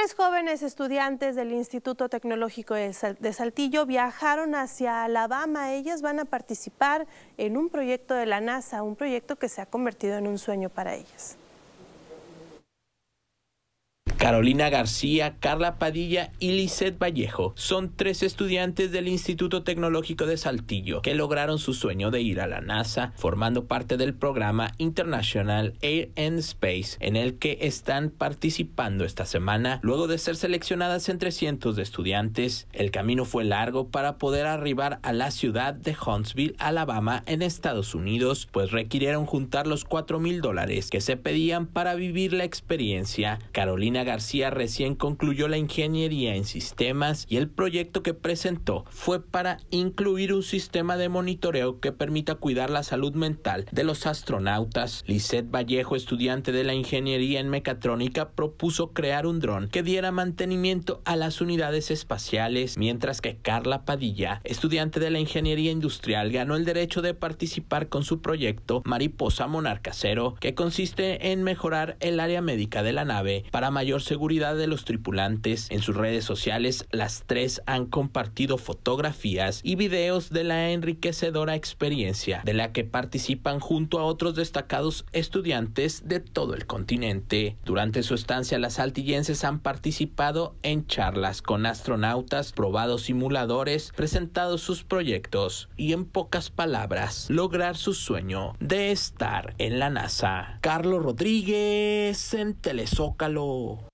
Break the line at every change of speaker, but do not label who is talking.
Tres jóvenes estudiantes del Instituto Tecnológico de, Saltillo viajaron hacia Alabama. Ellas van a participar en un proyecto de la NASA, un proyecto que se ha convertido en un sueño para ellas.
Carolina García, Carla Padilla y Lisette Vallejo son tres estudiantes del Instituto Tecnológico de Saltillo que lograron su sueño de ir a la NASA formando parte del programa International Air and Space en el que están participando esta semana luego de ser seleccionadas entre cientos de estudiantes. El camino fue largo para poder arribar a la ciudad de Huntsville, Alabama, en Estados Unidos, pues requirieron juntar los 4 mil dólares que se pedían para vivir la experiencia. Carolina García recién concluyó la ingeniería en sistemas y el proyecto que presentó fue para incluir un sistema de monitoreo que permita cuidar la salud mental de los astronautas. Lisette Vallejo, estudiante de la ingeniería en mecatrónica, propuso crear un dron que diera mantenimiento a las unidades espaciales, mientras que Carla Padilla, estudiante de la ingeniería industrial, ganó el derecho de participar con su proyecto Mariposa Monarca Cero, que consiste en mejorar el área médica de la nave para mayor seguridad de los tripulantes. En sus redes sociales, las tres han compartido fotografías y videos de la enriquecedora experiencia de la que participan junto a otros destacados estudiantes de todo el continente. Durante su estancia, las altillenses han participado en charlas con astronautas, probado simuladores, presentado sus proyectos y, en pocas palabras, lograr su sueño de estar en la NASA. Carlos Rodríguez en Telezócalo.